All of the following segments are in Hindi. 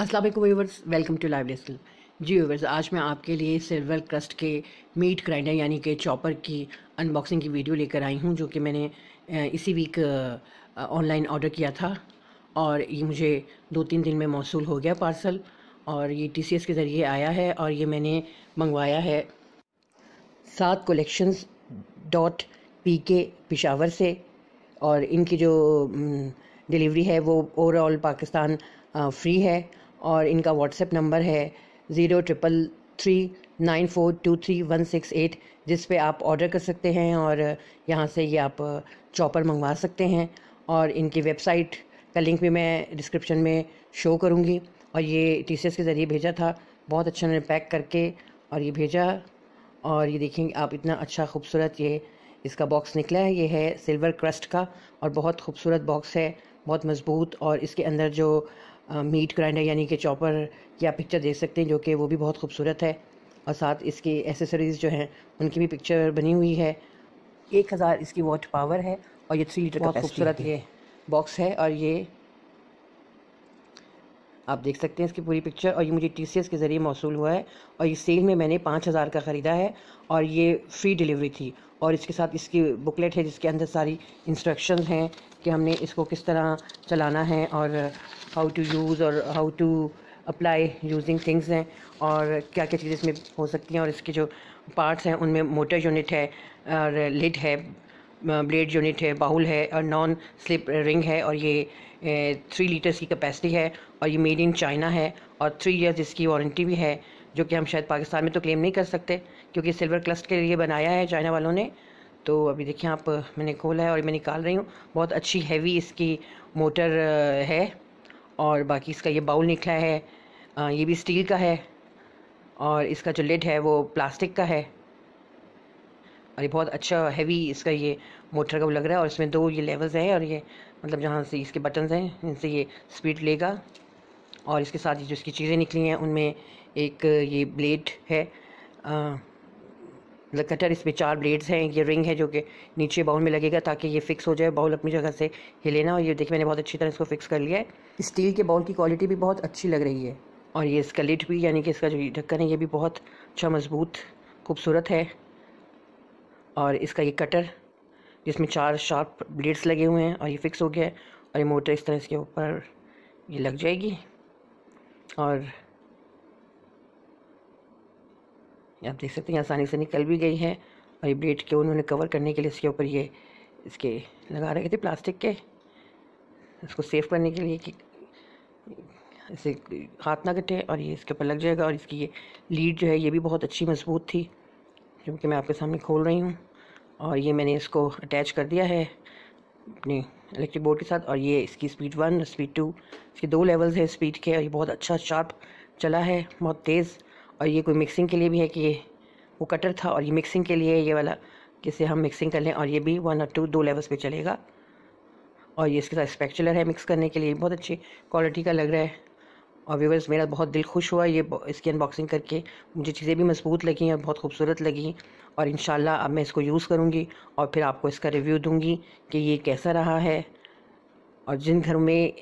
अस्सलाम वालेकुम viewers welcome to live lesson जी व्यूवर्स आज मैं आपके लिए सिल्वर क्रस्ट के मीट ग्राइंडर यानी कि चॉपर की अनबॉक्सिंग की वीडियो लेकर आई हूँ जो कि मैंने इसी वीक ऑनलाइन ऑर्डर किया था और ये मुझे दो तीन दिन में मौसू हो गया पार्सल और ये टी के ज़रिए आया है और ये मैंने मंगवाया है सात कलेक्शंस डॉट पी के पिशावर से और इनकी जो डिलीवरी है वो ओवरऑल पाकिस्तान फ्री है और इनका व्हाट्सएप नंबर है zero triple three nine four two three one six eight जिस पे आप ऑर्डर कर सकते हैं और यहाँ से ये आप चॉपर मंगवा सकते हैं और इनकी वेबसाइट का लिंक भी मैं डिस्क्रिप्शन में शो करूँगी और ये टी सी एस के ज़रिए भेजा था बहुत अच्छा उन्होंने पैक करके और ये भेजा और ये देखेंगे आप इतना अच्छा खूबसूरत ये इसका बॉक्स निकला है ये है सिल्वर क्रस्ट का और बहुत खूबसूरत बॉक्स है बहुत मज़बूत और इसके अंदर जो मीट ग्राइंडर यानी कि चॉपर की आप पिक्चर देख सकते हैं जो कि वो भी बहुत खूबसूरत है और साथ इसकी एसेसरीज़ जो हैं उनकी भी पिक्चर बनी हुई है एक हज़ार इसकी वॉट पावर है और ये थ्री लीटर बहुत खूबसूरत ये बॉक्स है और ये आप देख सकते हैं इसकी पूरी पिक्चर और ये मुझे टी के ज़रिए मौसू हुआ है और ये सेल में मैंने पाँच हज़ार का ख़रीदा है और ये फ्री डिलीवरी थी और इसके साथ इसकी बुकलेट है जिसके अंदर सारी इंस्ट्रक्शन हैं कि हमने इसको किस तरह चलाना है और हाउ टू यूज़ और how to apply using things हैं और क्या क्या चीज़ें इसमें हो सकती हैं और इसके जो पार्ट्स हैं उनमें मोटर यूनिट है और लिड है ब्लेड यूनिट है बाउल है और नॉन स्लिप रिंग है और ये थ्री लीटर्स की कैपेसिटी है और ये मेड इन चाइना है और थ्री ईयर्स इसकी वारंटी भी है जो कि हम शायद पाकिस्तान में तो क्लेम नहीं कर सकते क्योंकि सिल्वर क्लस्ट के लिए बनाया है चाइना वालों ने तो अभी देखिए आप मैंने खोला है और मैं निकाल रही हूँ बहुत अच्छी हैवी इसकी मोटर है और बाकी इसका ये बाउल निकला है ये भी स्टील का है और इसका जो लिड है वो प्लास्टिक का है और ये बहुत अच्छा हैवी इसका ये मोटर का लग रहा है और इसमें दो ये लेवल्स हैं और ये मतलब जहाँ से इसके बटन्स हैं इनसे ये स्पीड लेगा और इसके साथ ये जो इसकी चीज़ें निकली हैं उनमें एक ये ब्लेड है मतलब कटर इसमें चार ब्लेड्स हैं ये रिंग है जो कि नीचे बाउल में लगेगा ताकि ये फिक्स हो जाए बाउल अपनी जगह से हिले ना और ये देखिए मैंने बहुत अच्छी तरह इसको फिक्स कर लिया है स्टील के बाउल की क्वालिटी भी बहुत अच्छी लग रही है और ये इसका लिट भी यानी कि इसका जो ढक्कन है ये भी बहुत अच्छा मज़बूत खूबसूरत है और इसका ये कटर जिसमें चार शार्प ब्लेड्स लगे हुए हैं और ये फिक्स हो गया है और ये मोटर इस तरह इसके ऊपर ये लग जाएगी और आप देख सकते हैं आसानी से निकल भी गई है और ये ब्लेड के उन्होंने कवर करने के लिए इसके ऊपर ये इसके लगा रखे थे प्लास्टिक के इसको सेफ करने के लिए कि इसे हाथ ना कटे और ये इसके ऊपर लग जाएगा और इसकी ये लीड जो है ये भी बहुत अच्छी मजबूत थी जो कि मैं आपके सामने खोल रही हूँ और ये मैंने इसको अटैच कर दिया है अपने इलेक्ट्रिक बोर्ड के साथ और ये इसकी स्पीड वन स्पीड टू इसके दो लेवल्स है स्पीड के और ये बहुत अच्छा शार्प चला है बहुत तेज़ और ये कोई मिक्सिंग के लिए भी है कि ये वो कटर था और ये मिक्सिंग के लिए ये वाला जिसे हम मिक्सिंग कर लें और ये भी वन और टू दो लेवल्स पे चलेगा और ये इसके साथ स्पेक्चुलर है मिक्स करने के लिए बहुत अच्छी क्वालिटी का लग रहा है और व्यूवर्स मेरा बहुत दिल खुश हुआ ये इसकी अनबॉक्सिंग करके मुझे चीज़ें भी मजबूत लगी और बहुत खूबसूरत लगी और इन अब मैं इसको यूज़ करूँगी और फिर आपको इसका रिव्यू दूँगी कि ये कैसा रहा है और जिन घर में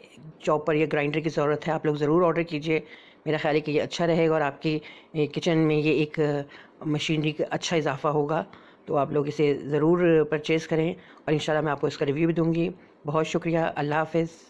चॉपर या ग्राइंडर की ज़रूरत है आप लोग ज़रूर ऑर्डर कीजिए मेरा ख्याल है कि ये अच्छा रहेगा और आपकी किचन में ये एक मशीनरी का अच्छा इजाफा होगा तो आप लोग इसे ज़रूर परचेज़ करें और इन मैं आपको इसका रिव्यू भी दूँगी बहुत शुक्रिया अल्लाह हाफिज़